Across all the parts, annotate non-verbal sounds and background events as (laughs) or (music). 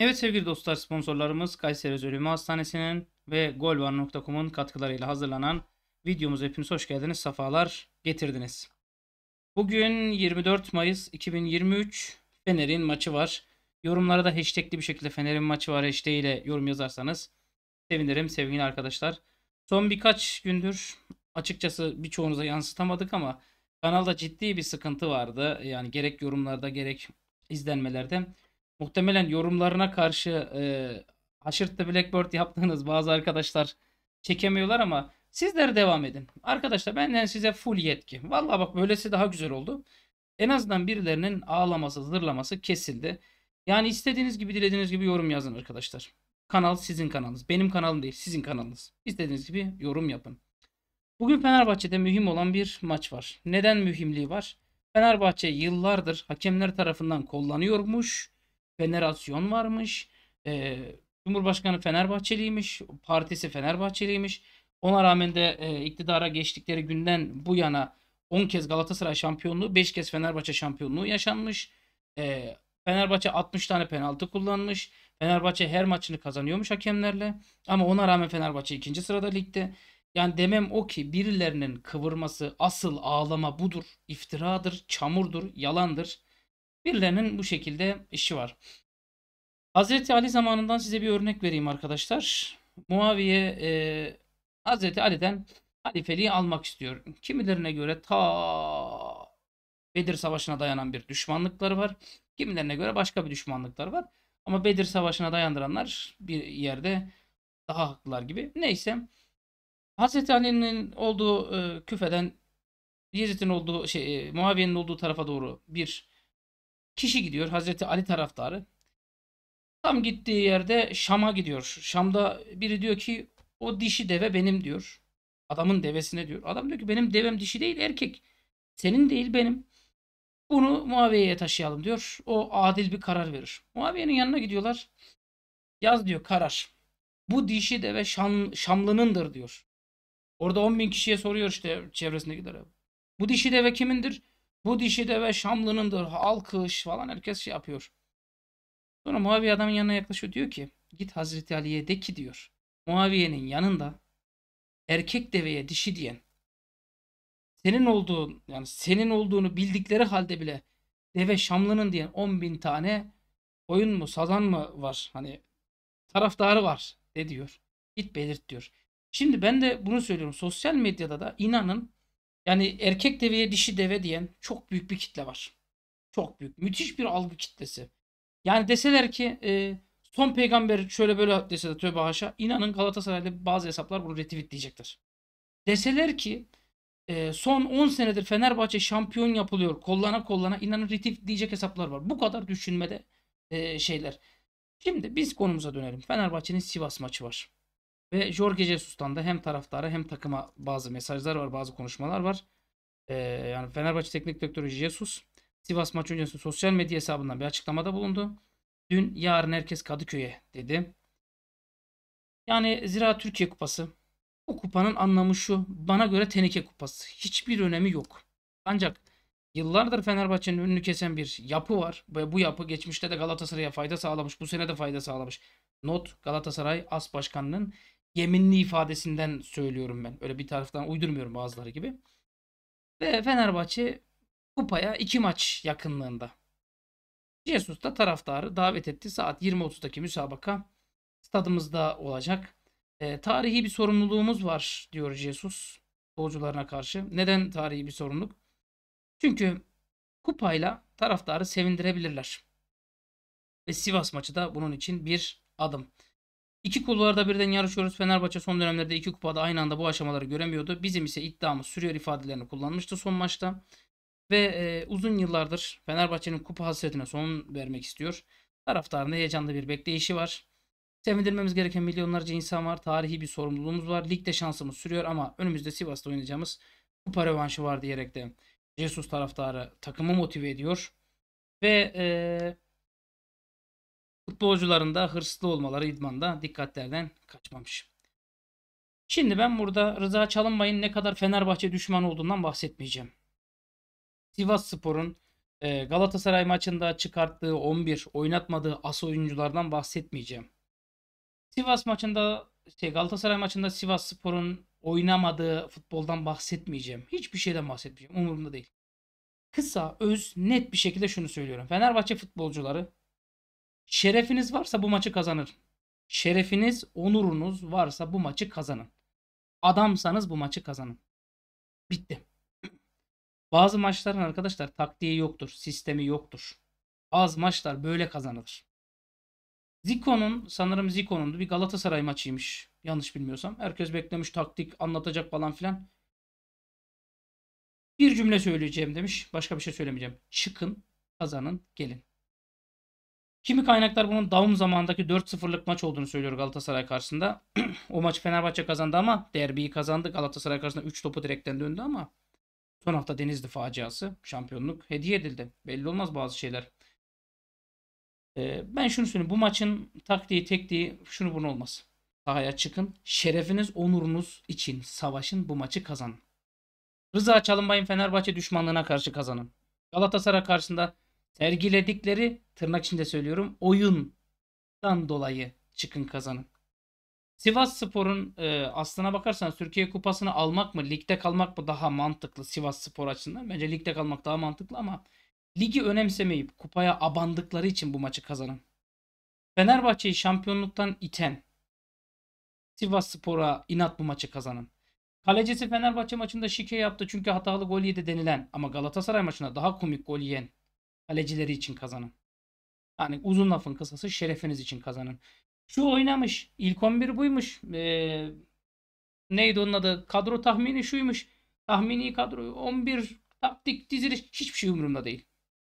Evet sevgili dostlar sponsorlarımız Kayseri Ölümü Hastanesi'nin ve golvar.com'un katkılarıyla hazırlanan videomuz hepiniz hoş geldiniz, sefalar getirdiniz. Bugün 24 Mayıs 2023 Fener'in maçı var. Yorumlara da hashtagli bir şekilde Fener'in maçı var hashtag ile yorum yazarsanız sevinirim sevgili arkadaşlar. Son birkaç gündür açıkçası birçoğunuza yansıtamadık ama kanalda ciddi bir sıkıntı vardı. Yani gerek yorumlarda gerek izlenmelerde Muhtemelen yorumlarına karşı e, Haşırt'ta Blackbird yaptığınız bazı arkadaşlar çekemiyorlar ama sizler devam edin. Arkadaşlar benden size full yetki. Vallahi bak böylesi daha güzel oldu. En azından birilerinin ağlaması, zırlaması kesildi. Yani istediğiniz gibi dilediğiniz gibi yorum yazın arkadaşlar. Kanal sizin kanalınız. Benim kanalım değil sizin kanalınız. İstediğiniz gibi yorum yapın. Bugün Fenerbahçe'de mühim olan bir maç var. Neden mühimliği var? Fenerbahçe yıllardır hakemler tarafından kullanıyormuş. Fenerasyon varmış. E, Cumhurbaşkanı Fenerbahçeliymiş. Partisi Fenerbahçeliymiş. Ona rağmen de e, iktidara geçtikleri günden bu yana 10 kez Galatasaray şampiyonluğu, 5 kez Fenerbahçe şampiyonluğu yaşanmış. E, Fenerbahçe 60 tane penaltı kullanmış. Fenerbahçe her maçını kazanıyormuş hakemlerle. Ama ona rağmen Fenerbahçe ikinci sırada ligde. Yani demem o ki birilerinin kıvırması asıl ağlama budur. iftiradır, çamurdur, yalandır. Birilerinin bu şekilde işi var. Hazreti Ali zamanından size bir örnek vereyim arkadaşlar. Muaviye e, Hazreti Ali'den halifeliği almak istiyor. Kimilerine göre ta Bedir Savaşı'na dayanan bir düşmanlıkları var. Kimilerine göre başka bir düşmanlıkları var. Ama Bedir Savaşı'na dayandıranlar bir yerde daha haklılar gibi. Neyse. Hazreti Ali'nin olduğu e, küfeden Yezid'in olduğu şey e, Muaviye'nin olduğu tarafa doğru bir Kişi gidiyor Hazreti Ali taraftarı. Tam gittiği yerde Şam'a gidiyor. Şam'da biri diyor ki o dişi deve benim diyor. Adamın devesine diyor. Adam diyor ki benim devem dişi değil erkek. Senin değil benim. Bunu Muaviye'ye taşıyalım diyor. O adil bir karar verir. Muaviye'nin yanına gidiyorlar. Yaz diyor karar. Bu dişi deve Şam, Şamlı'nındır diyor. Orada 10 bin kişiye soruyor işte çevresindekiler. Bu dişi deve kimindir? Bu dişi deve Şamlı'nındır. Alkış falan herkes şey yapıyor. Sonra Muaviye adamın yanına yaklaşıyor. Diyor ki git Hazreti Ali'ye de ki diyor. Muaviye'nin yanında erkek deveye dişi diyen senin olduğun yani senin olduğunu bildikleri halde bile deve Şamlı'nın diyen 10 bin tane oyun mu sazan mı var hani taraftarı var de diyor. Git belirt diyor. Şimdi ben de bunu söylüyorum. Sosyal medyada da inanın yani erkek deveye dişi deve diyen çok büyük bir kitle var. Çok büyük. Müthiş bir algı kitlesi. Yani deseler ki e, son peygamber şöyle böyle dese de tövbe haşa inanın Galatasaray'da bazı hesaplar bunu retweet diyecekler. Deseler ki e, son 10 senedir Fenerbahçe şampiyon yapılıyor kollana kollana inanın retweet diyecek hesaplar var. Bu kadar düşünmede e, şeyler. Şimdi biz konumuza dönelim. Fenerbahçe'nin Sivas maçı var. Ve Jorge Jesus'tan da hem taraftara hem takıma bazı mesajlar var, bazı konuşmalar var. Ee, yani Fenerbahçe Teknik Direktörü Jesus Sivas maç öncesi sosyal medya hesabından bir açıklamada bulundu. Dün yarın herkes Kadıköy'e dedi. Yani zira Türkiye Kupası. Bu kupanın anlamı şu. Bana göre teneke kupası. Hiçbir önemi yok. Ancak yıllardır Fenerbahçe'nin önünü kesen bir yapı var. Ve bu yapı geçmişte de Galatasaray'a fayda sağlamış. Bu sene de fayda sağlamış. Not Galatasaray As Başkanı'nın yeminli ifadesinden söylüyorum ben. Öyle bir taraftan uydurmuyorum bazıları gibi. Ve Fenerbahçe kupaya iki maç yakınlığında. Jesus da taraftarı davet etti. Saat 20.30'daki müsabaka stadımızda olacak. E, tarihi bir sorumluluğumuz var diyor Jesus futbolcularına karşı. Neden tarihi bir sorumluluk? Çünkü kupayla taraftarı sevindirebilirler. Ve Sivas maçı da bunun için bir adım. İki kulvarda birden yarışıyoruz. Fenerbahçe son dönemlerde iki kupada aynı anda bu aşamaları göremiyordu. Bizim ise iddiamız sürüyor ifadelerini kullanmıştı son maçta. Ve e, uzun yıllardır Fenerbahçe'nin kupa hasretine son vermek istiyor. Taraftarında heyecanlı bir bekleyişi var. Sevindirmemiz gereken milyonlarca insan var. Tarihi bir sorumluluğumuz var. Ligde şansımız sürüyor ama önümüzde Sivas'ta oynayacağımız kupa revanşı var diyerek de Jesus taraftarı takımı motive ediyor. Ve e, Futbolcuların da hırslı olmaları idmanda dikkatlerden kaçmamış. Şimdi ben burada Rıza Çalınbay'ın ne kadar Fenerbahçe düşmanı olduğundan bahsetmeyeceğim. Sivas Spor'un e, Galatasaray maçında çıkarttığı 11 oynatmadığı as oyunculardan bahsetmeyeceğim. Sivas maçında şey Galatasaray maçında Sivas Spor'un oynamadığı futboldan bahsetmeyeceğim. Hiçbir şeyden bahsetmeyeceğim. Umurumda değil. Kısa, öz, net bir şekilde şunu söylüyorum. Fenerbahçe futbolcuları Şerefiniz varsa bu maçı kazanır. Şerefiniz, onurunuz varsa bu maçı kazanın. Adamsanız bu maçı kazanın. Bitti. (clears throat) Bazı maçların arkadaşlar taktiği yoktur, sistemi yoktur. Bazı maçlar böyle kazanılır. Zico'nun sanırım Zico'nun bir Galatasaray maçıymış. Yanlış bilmiyorsam. Herkes beklemiş taktik anlatacak falan filan. Bir cümle söyleyeceğim demiş. Başka bir şey söylemeyeceğim. Çıkın, kazanın, gelin. Kimi kaynaklar bunun Daum zamandaki 4-0'lık maç olduğunu söylüyor Galatasaray karşısında. (clears throat) o maçı Fenerbahçe kazandı ama derbiyi kazandı. Galatasaray karşısında 3 topu direkten döndü ama son hafta Denizli faciası, şampiyonluk hediye edildi. Belli olmaz bazı şeyler. Ee, ben şunu söyleyeyim. Bu maçın taktiği, tektiği şunu bunu olmaz. Sahaya çıkın. Şerefiniz, onurunuz için savaşın. Bu maçı kazanın. Rıza Çalınbay'ın Fenerbahçe düşmanlığına karşı kazanın. Galatasaray karşısında sergiledikleri tırnak içinde söylüyorum oyundan dolayı çıkın kazanın. Sivas Spor'un e, aslına bakarsanız Türkiye Kupası'nı almak mı ligde kalmak mı daha mantıklı Sivas Spor açısından? Bence ligde kalmak daha mantıklı ama ligi önemsemeyip kupaya abandıkları için bu maçı kazanın. Fenerbahçe'yi şampiyonluktan iten Sivas Spor'a inat bu maçı kazanın. Kalecisi Fenerbahçe maçında şike yaptı çünkü hatalı gol yedi denilen ama Galatasaray maçında daha komik gol yiyen Kalecileri için kazanın. Yani uzun lafın kısası şerefiniz için kazanın. Şu oynamış. İlk 11 buymuş. Ee, neydi onun adı? Kadro tahmini şuymuş. Tahmini kadro 11 taktik diziliş hiçbir şey umurumda değil.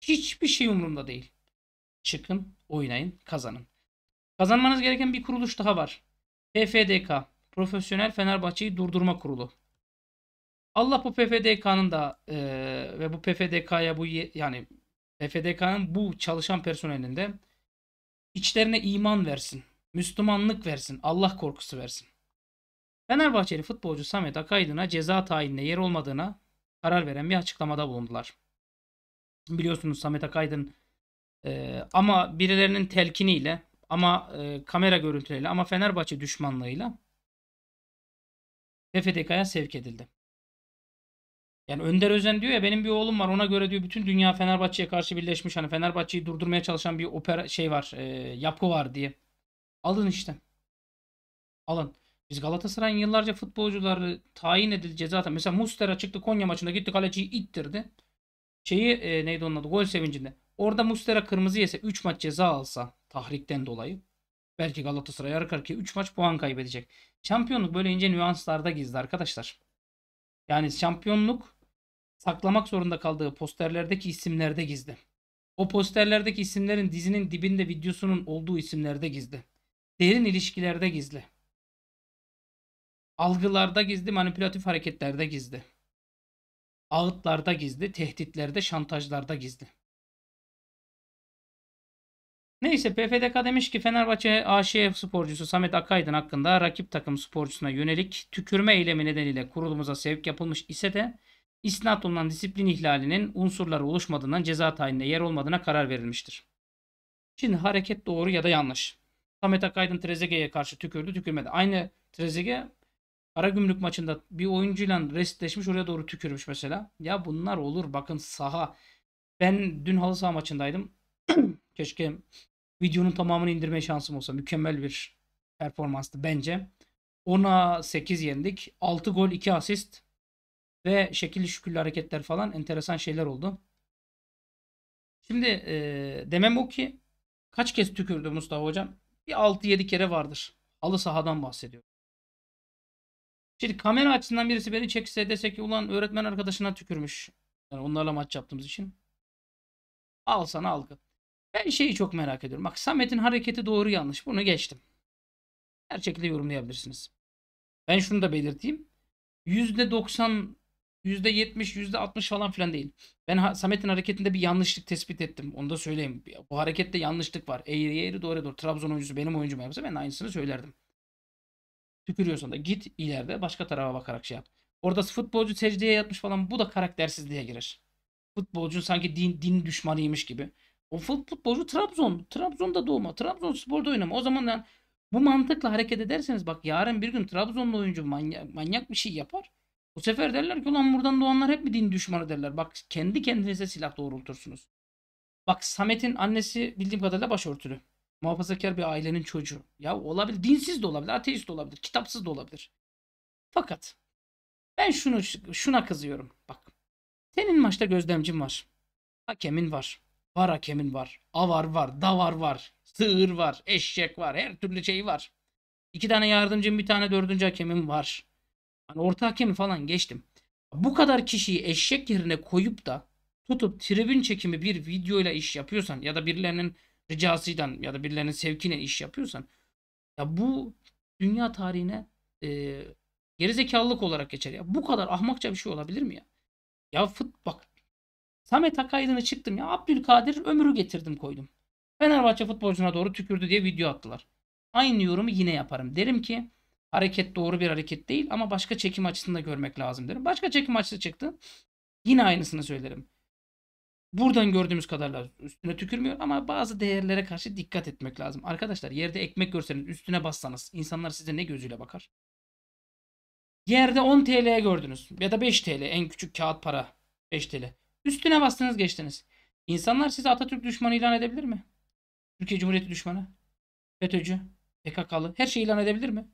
Hiçbir şey umurumda değil. Çıkın, oynayın, kazanın. Kazanmanız gereken bir kuruluş daha var. PFDK, Profesyonel Fenerbahçe'yi Durdurma Kurulu. Allah bu PFDK'nın da e, ve bu PFDK'ya bu yani PFDK'nın bu çalışan personelinde içlerine iman versin. Müslümanlık versin. Allah korkusu versin. Fenerbahçeli futbolcu Samet Akaydın'a ceza tayinine yer olmadığına karar veren bir açıklamada bulundular. Biliyorsunuz Samet Akaydın e, ama birilerinin telkiniyle ama e, kamera görüntüleriyle ama Fenerbahçe düşmanlığıyla PFDK'ya sevk edildi. Yani Önder Özen diyor ya benim bir oğlum var ona göre diyor bütün dünya Fenerbahçe'ye karşı birleşmiş. Hani Fenerbahçe'yi durdurmaya çalışan bir opera şey var e, yapı var diye. Alın işte. Alın. Biz Galatasaray'ın yıllarca futbolcuları tayin edildi zaten. Mesela Mustera çıktı Konya maçında gitti kaleciyi ittirdi. Şeyi e, neydi onun adı gol sevincinde. Orada Mustera kırmızı yese 3 maç ceza alsa tahrikten dolayı. Belki Galatasaray arka arkaya 3 maç puan kaybedecek. Şampiyonluk böyle ince nüanslarda gizli arkadaşlar. Yani şampiyonluk saklamak zorunda kaldığı posterlerdeki isimlerde gizli. O posterlerdeki isimlerin dizinin dibinde videosunun olduğu isimlerde gizli. Derin ilişkilerde gizli. Algılarda gizli, manipülatif hareketlerde gizli. Ağıtlarda gizli, tehditlerde, şantajlarda gizli. Neyse PFDK demiş ki Fenerbahçe AŞF sporcusu Samet Akaydın hakkında rakip takım sporcusuna yönelik tükürme eylemi nedeniyle kurulumuza sevk yapılmış ise de isnat olunan disiplin ihlalinin unsurları oluşmadığından ceza tayinine yer olmadığına karar verilmiştir. Şimdi hareket doğru ya da yanlış. Samet Akaydın trezegeye karşı tükürdü tükürmedi. Aynı trezege Trezeguet Karagümrük maçında bir oyuncuyla restleşmiş oraya doğru tükürmüş mesela. Ya bunlar olur bakın saha. Ben dün halı saha maçındaydım. (clears throat) Keşke videonun tamamını indirme şansım olsa mükemmel bir performanstı bence. 10'a 8 yendik. 6 gol 2 asist ve şekilli şükürlü hareketler falan enteresan şeyler oldu. Şimdi e, demem o ki kaç kez tükürdü Mustafa Hocam? Bir 6-7 kere vardır. Halı sahadan bahsediyor. Şimdi kamera açısından birisi beni çekse dese ki ulan öğretmen arkadaşına tükürmüş. Yani onlarla maç yaptığımız için. Al sana algı. Ben şeyi çok merak ediyorum. Bak Samet'in hareketi doğru yanlış. Bunu geçtim. Her şekilde yorumlayabilirsiniz. Ben şunu da belirteyim. %90, %70, %60 falan filan değil. Ben Samet'in hareketinde bir yanlışlık tespit ettim. Onu da söyleyeyim. Bu harekette yanlışlık var. Eğri eğri doğru doğru. Trabzon oyuncusu benim oyuncuma yapsa ben aynısını söylerdim. Tükürüyorsan da git ileride başka tarafa bakarak şey yap. Orada futbolcu secdeye yatmış falan bu da karaktersizliğe girer. Futbolcu sanki din, din düşmanıymış gibi. O futbolcu Trabzon. Trabzon'da doğma. Trabzonspor'da oynama. O zaman yani bu mantıkla hareket ederseniz bak yarın bir gün Trabzonlu oyuncu manyak, manyak bir şey yapar. Bu sefer derler ki ulan buradan doğanlar hep bir din düşmanı derler. Bak kendi kendinize silah doğrultursunuz. Bak Samet'in annesi bildiğim kadarıyla başörtülü. Muhafazakar bir ailenin çocuğu. Ya olabilir. Dinsiz de olabilir. Ateist de olabilir. Kitapsız da olabilir. Fakat ben şunu şuna kızıyorum. Bak. Senin maçta gözlemcin var. Hakemin var. Var hakemin var. Avar var. Davar var. Sığır var. Eşek var. Her türlü şey var. İki tane yardımcım bir tane dördüncü hakemim var. Hani orta hakemi falan geçtim. Bu kadar kişiyi eşek yerine koyup da tutup tribün çekimi bir videoyla iş yapıyorsan ya da birilerinin ricasıyla ya da birilerinin sevkiyle iş yapıyorsan ya bu dünya tarihine e, gerizekalılık olarak geçer ya. Bu kadar ahmakça bir şey olabilir mi ya? Ya fut bak Samet Akaydın'ı çıktım ya Abdülkadir Ömür'ü getirdim koydum. Fenerbahçe futbolcuna doğru tükürdü diye video attılar. Aynı yorumu yine yaparım. Derim ki hareket doğru bir hareket değil ama başka çekim açısında görmek lazım derim. Başka çekim açısı çıktı. Yine aynısını söylerim. Buradan gördüğümüz kadarla üstüne tükürmüyor ama bazı değerlere karşı dikkat etmek lazım. Arkadaşlar yerde ekmek görseniz üstüne bassanız insanlar size ne gözüyle bakar? Yerde 10 TL'ye gördünüz ya da 5 TL en küçük kağıt para 5 TL. Üstüne bastınız geçtiniz. İnsanlar sizi Atatürk düşmanı ilan edebilir mi? Türkiye Cumhuriyeti düşmanı, FETÖ'cü, PKK'lı her şeyi ilan edebilir mi?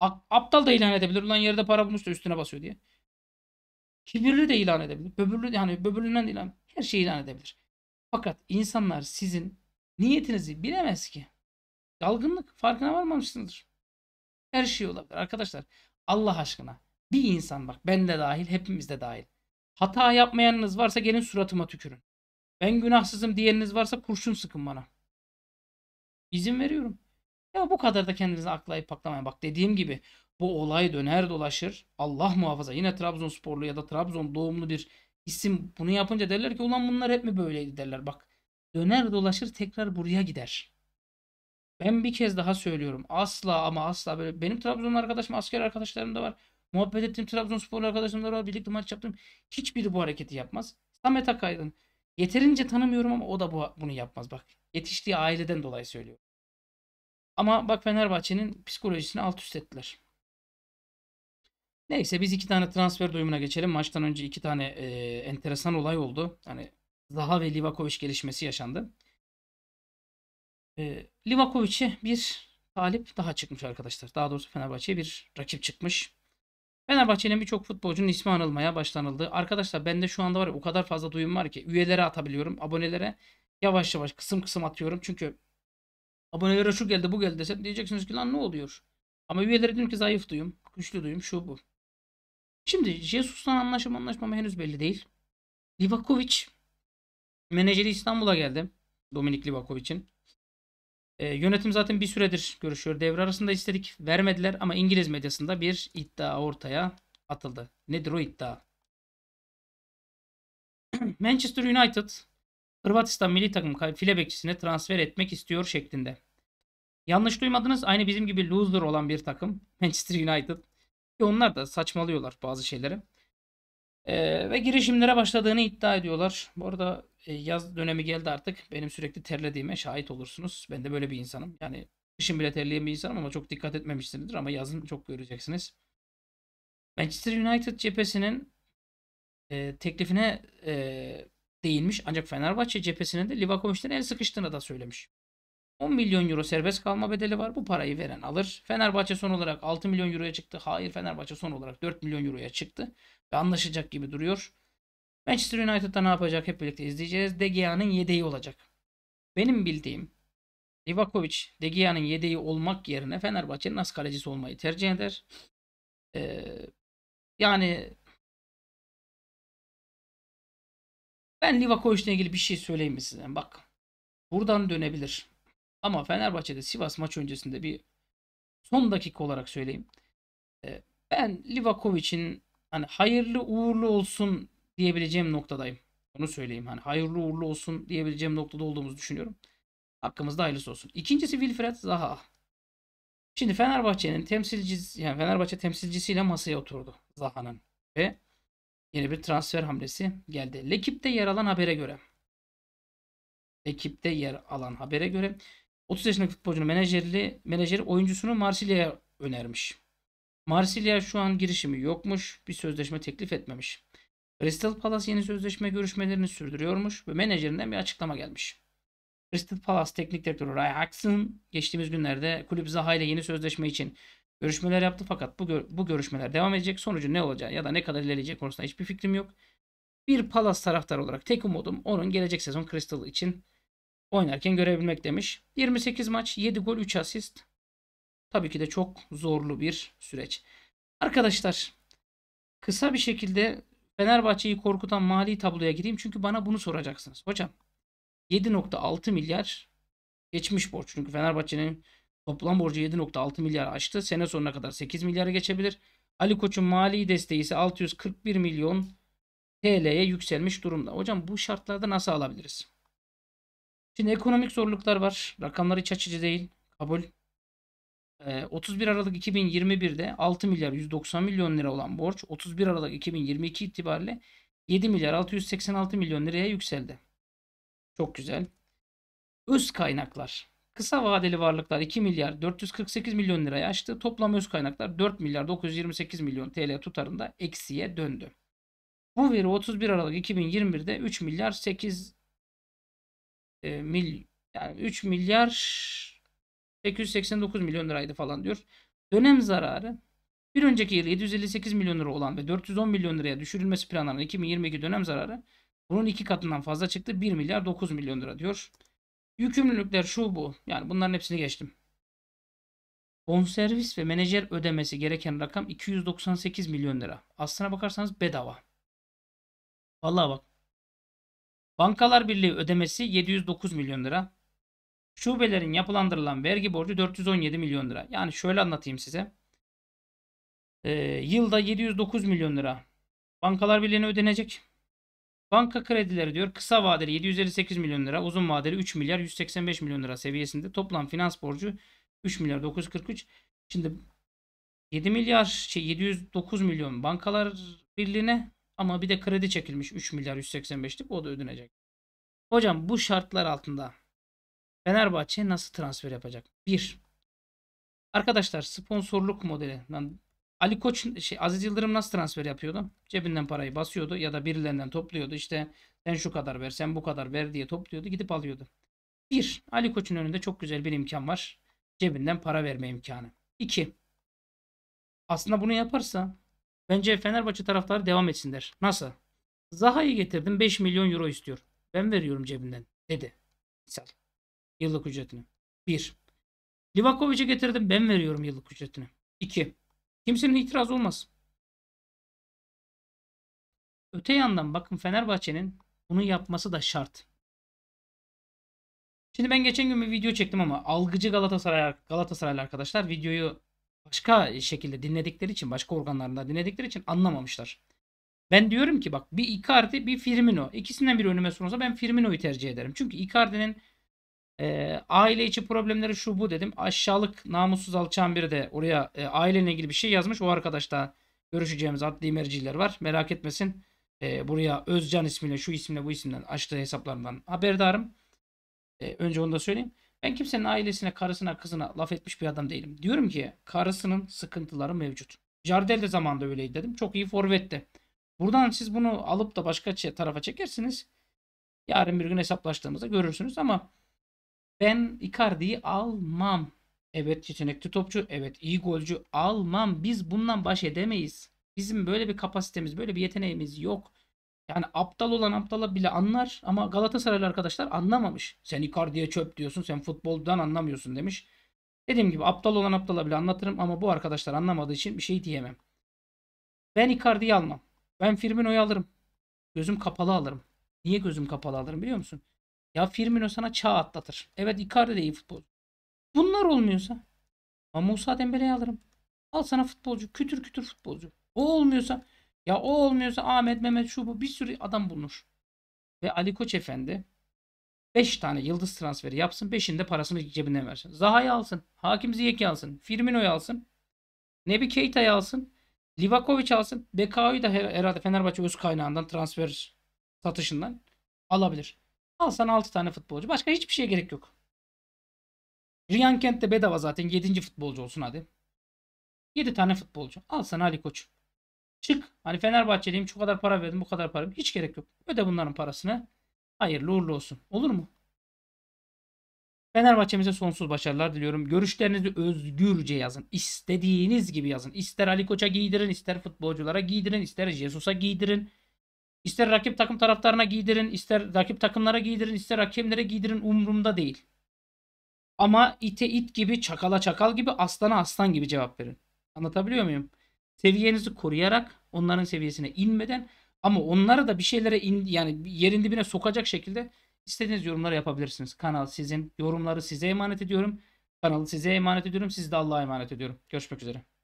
A aptal da ilan edebilir. Ulan yerde para bulmuş da üstüne basıyor diye. Kibirli de ilan edebilir. Böbürlü yani böbürlüğünden ilan her şeyi ilan edebilir. Fakat insanlar sizin niyetinizi bilemez ki. Dalgınlık farkına varmamışsınızdır. Her şey olabilir arkadaşlar. Allah aşkına bir insan bak ben de dahil hepimiz de dahil. Hata yapmayanınız varsa gelin suratıma tükürün. Ben günahsızım diyeniniz varsa kurşun sıkın bana. İzin veriyorum. Ya bu kadar da kendinizi aklayıp paklamayın. Bak dediğim gibi bu olay döner dolaşır. Allah muhafaza yine Trabzonsporlu ya da Trabzon doğumlu bir isim bunu yapınca derler ki ulan bunlar hep mi böyleydi derler. Bak döner dolaşır tekrar buraya gider. Ben bir kez daha söylüyorum. Asla ama asla böyle benim Trabzon arkadaşım asker arkadaşlarım da var. Muhabbet ettiğim Trabzonsporlu arkadaşlarımla Birlikte maç yaptım. Hiçbiri bu hareketi yapmaz. Samet Akaydın. Yeterince tanımıyorum ama o da bu, bunu yapmaz. Bak yetiştiği aileden dolayı söylüyorum. Ama bak Fenerbahçe'nin psikolojisini alt üst ettiler. Neyse biz iki tane transfer duyumuna geçelim. Maçtan önce iki tane e, enteresan olay oldu. Hani Zaha ve Livakovic gelişmesi yaşandı. E, Livakovic'e bir talip daha çıkmış arkadaşlar. Daha doğrusu Fenerbahçe'ye bir rakip çıkmış. Fenerbahçe'nin birçok futbolcunun ismi anılmaya başlanıldı. Arkadaşlar bende şu anda var ya o kadar fazla duyum var ki üyelere atabiliyorum. Abonelere yavaş yavaş kısım kısım atıyorum. Çünkü abonelere şu geldi bu geldi desem diyeceksiniz ki lan ne oluyor? Ama üyelere diyorum ki zayıf duyum, güçlü duyum şu bu. Şimdi Jesus'tan anlaşım anlaşmama henüz belli değil. Livakovic menajeri İstanbul'a geldi. Dominik Livakovic'in. E, yönetim zaten bir süredir görüşüyor. Devre arasında istedik. Vermediler ama İngiliz medyasında bir iddia ortaya atıldı. Nedir o iddia? (clears throat) Manchester United Hırvatistan milli takım file bekçisine transfer etmek istiyor şeklinde. Yanlış duymadınız. Aynı bizim gibi loser olan bir takım. (laughs) Manchester United. Ki onlar da saçmalıyorlar bazı şeyleri. Ee, ve girişimlere başladığını iddia ediyorlar. Bu arada e, yaz dönemi geldi artık. Benim sürekli terlediğime şahit olursunuz. Ben de böyle bir insanım. Yani kışın bile terleyen bir insanım ama çok dikkat etmemişsinizdir ama yazın çok göreceksiniz. Manchester United cephesinin e, teklifine e, değinmiş ancak Fenerbahçe cephesinin de Livakovic'den el sıkıştığını da söylemiş. 10 milyon euro serbest kalma bedeli var. Bu parayı veren alır. Fenerbahçe son olarak 6 milyon euroya çıktı. Hayır Fenerbahçe son olarak 4 milyon euroya çıktı. Ve anlaşacak gibi duruyor. Manchester United'da ne yapacak hep birlikte izleyeceğiz. De Gea'nın yedeği olacak. Benim bildiğim Livakovic De Gea'nın yedeği olmak yerine Fenerbahçe'nin as kalecisi olmayı tercih eder. Ee, yani ben Livakovic'le ilgili bir şey söyleyeyim mi size? Bak buradan dönebilir. Ama Fenerbahçe'de Sivas maç öncesinde bir son dakika olarak söyleyeyim. Ee, ben Livakovic'in hani hayırlı uğurlu olsun diyebileceğim noktadayım. Onu söyleyeyim. Hani hayırlı uğurlu olsun diyebileceğim noktada olduğumuzu düşünüyorum. Hakkımızda hayırlısı olsun. İkincisi Wilfred Zaha. Şimdi Fenerbahçe'nin temsilcisi yani Fenerbahçe temsilcisiyle masaya oturdu Zaha'nın ve yeni bir transfer hamlesi geldi. Lekip'te yer alan habere göre Lekip'te yer alan habere göre 30 yaşındaki futbolcunun menajerli menajeri oyuncusunu Marsilya'ya önermiş. Marsilya şu an girişimi yokmuş. Bir sözleşme teklif etmemiş. Crystal Palace yeni sözleşme görüşmelerini sürdürüyormuş ve menajerinden bir açıklama gelmiş. Crystal Palace Teknik Direktörü Ray Haxon geçtiğimiz günlerde kulüp Zaha ile yeni sözleşme için görüşmeler yaptı fakat bu, gör bu görüşmeler devam edecek. Sonucu ne olacağı ya da ne kadar ilerleyecek konusunda hiçbir fikrim yok. Bir Palace taraftarı olarak tek umudum onun gelecek sezon Crystal için oynarken görebilmek demiş. 28 maç, 7 gol, 3 asist. Tabii ki de çok zorlu bir süreç. Arkadaşlar kısa bir şekilde Fenerbahçe'yi korkutan mali tabloya gireyim çünkü bana bunu soracaksınız. Hocam 7.6 milyar geçmiş borç. Çünkü Fenerbahçe'nin toplam borcu 7.6 milyar aştı. Sene sonuna kadar 8 milyara geçebilir. Ali Koç'un mali desteği ise 641 milyon TL'ye yükselmiş durumda. Hocam bu şartlarda nasıl alabiliriz? Şimdi ekonomik zorluklar var. Rakamları iç açıcı değil. Kabul. 31 ee, Aralık 2021'de 6 milyar 190 milyon lira olan borç 31 Aralık 2022 itibariyle 7 milyar 686 milyon liraya yükseldi. Çok güzel. Öz kaynaklar. Kısa vadeli varlıklar 2 milyar 448 milyon liraya aştı. Toplam öz kaynaklar 4 milyar 928 milyon TL tutarında eksiye döndü. Bu veri 31 Aralık 2021'de 3 milyar 8 e, mil, yani 3 milyar 889 milyon liraydı falan diyor. Dönem zararı bir önceki yıl 758 milyon lira olan ve 410 milyon liraya düşürülmesi planlanan 2022 dönem zararı bunun iki katından fazla çıktı. 1 milyar 9 milyon lira diyor. Yükümlülükler şu bu. Yani bunların hepsini geçtim. Bonservis ve menajer ödemesi gereken rakam 298 milyon lira. Aslına bakarsanız bedava. Vallahi bak. Bankalar Birliği ödemesi 709 milyon lira. Şubelerin yapılandırılan vergi borcu 417 milyon lira. Yani şöyle anlatayım size. Ee, yılda 709 milyon lira Bankalar Birliği'ne ödenecek. Banka kredileri diyor kısa vadeli 758 milyon lira, uzun vadeli 3 milyar 185 milyon lira seviyesinde. Toplam finans borcu 3 milyar 943. Şimdi 7 milyar şey 709 milyon bankalar birliğine ama bir de kredi çekilmiş 3 milyar 185'lik o da ödenecek. Hocam bu şartlar altında Fenerbahçe nasıl transfer yapacak? 1. Arkadaşlar sponsorluk modeli. Ben Ali Koç şey Aziz Yıldırım nasıl transfer yapıyordu? Cebinden parayı basıyordu ya da birilerinden topluyordu. İşte sen şu kadar ver, sen bu kadar ver diye topluyordu, gidip alıyordu. 1. Ali Koç'un önünde çok güzel bir imkan var. Cebinden para verme imkanı. 2. Aslında bunu yaparsa bence Fenerbahçe taraftarı devam etsinler. Nasıl? Zaha'yı getirdim 5 milyon euro istiyor. Ben veriyorum cebinden. dedi. Misal. Yıllık ücretini. 1. Livakovic'e getirdim ben veriyorum yıllık ücretini. 2. Kimsenin itirazı olmaz. Öte yandan bakın Fenerbahçe'nin bunu yapması da şart. Şimdi ben geçen gün bir video çektim ama algıcı Galatasaray Galatasaraylı arkadaşlar videoyu başka şekilde dinledikleri için, başka organlarında dinledikleri için anlamamışlar. Ben diyorum ki bak bir Icardi bir Firmino. İkisinden biri önüme sunulsa ben Firmino'yu tercih ederim. Çünkü Icardi'nin e, aile içi problemleri şu bu dedim. Aşağılık namussuz alçan biri de oraya e, aileyle ilgili bir şey yazmış. O arkadaşla görüşeceğimiz adli merciler var. Merak etmesin. E, buraya Özcan ismiyle şu isimle bu isimden açtığı hesaplarından haberdarım. E, önce onu da söyleyeyim. Ben kimsenin ailesine, karısına, kızına laf etmiş bir adam değilim. Diyorum ki karısının sıkıntıları mevcut. Jardel de zamanında öyleydi dedim. Çok iyi forvetti. Buradan siz bunu alıp da başka tarafa çekersiniz. Yarın bir gün hesaplaştığımızda görürsünüz ama ben Icardi'yi almam. Evet yetenekli topçu. Evet iyi golcü. Almam. Biz bundan baş edemeyiz. Bizim böyle bir kapasitemiz, böyle bir yeteneğimiz yok. Yani aptal olan aptala bile anlar ama Galatasaraylı arkadaşlar anlamamış. Sen Icardi'ye çöp diyorsun, sen futboldan anlamıyorsun demiş. Dediğim gibi aptal olan aptala bile anlatırım ama bu arkadaşlar anlamadığı için bir şey diyemem. Ben Icardi'yi almam. Ben Firmino'yu alırım. Gözüm kapalı alırım. Niye gözüm kapalı alırım biliyor musun? Ya Firmino sana çağ atlatır. Evet Icardi de iyi futbol. Bunlar olmuyorsa ama Musa Dembele'yi alırım. Al sana futbolcu. Kütür kütür futbolcu. O olmuyorsa ya o olmuyorsa Ahmet Mehmet şu bu bir sürü adam bulunur. Ve Ali Koç Efendi 5 tane yıldız transferi yapsın. 5'inin parasını cebinden versin. Zaha'yı alsın. Hakim Ziyek'i alsın. Firmino'yu alsın. Nebi Keita'yı alsın. Livakovic alsın. Bekao'yu da her, herhalde Fenerbahçe öz kaynağından transfer satışından alabilir. Al sana 6 tane futbolcu. Başka hiçbir şeye gerek yok. Riyan Kent de bedava zaten. 7. futbolcu olsun hadi. 7 tane futbolcu. Al sana Ali Koç. Çık. Hani Fenerbahçeliyim şu kadar para verdim bu kadar para. Hiç gerek yok. Öde bunların parasını. Hayırlı uğurlu olsun. Olur mu? Fenerbahçemize sonsuz başarılar diliyorum. Görüşlerinizi özgürce yazın. İstediğiniz gibi yazın. İster Ali Koç'a giydirin, ister futbolculara giydirin, ister Jesus'a giydirin. İster rakip takım taraftarına giydirin, ister rakip takımlara giydirin, ister hakemlere giydirin umurumda değil. Ama ite it gibi, çakala çakal gibi, aslana aslan gibi cevap verin. Anlatabiliyor muyum? Seviyenizi koruyarak, onların seviyesine inmeden ama onları da bir şeylere in, yani yerin dibine sokacak şekilde istediğiniz yorumları yapabilirsiniz. Kanal sizin. Yorumları size emanet ediyorum. Kanalı size emanet ediyorum. Siz de Allah'a emanet ediyorum. Görüşmek üzere.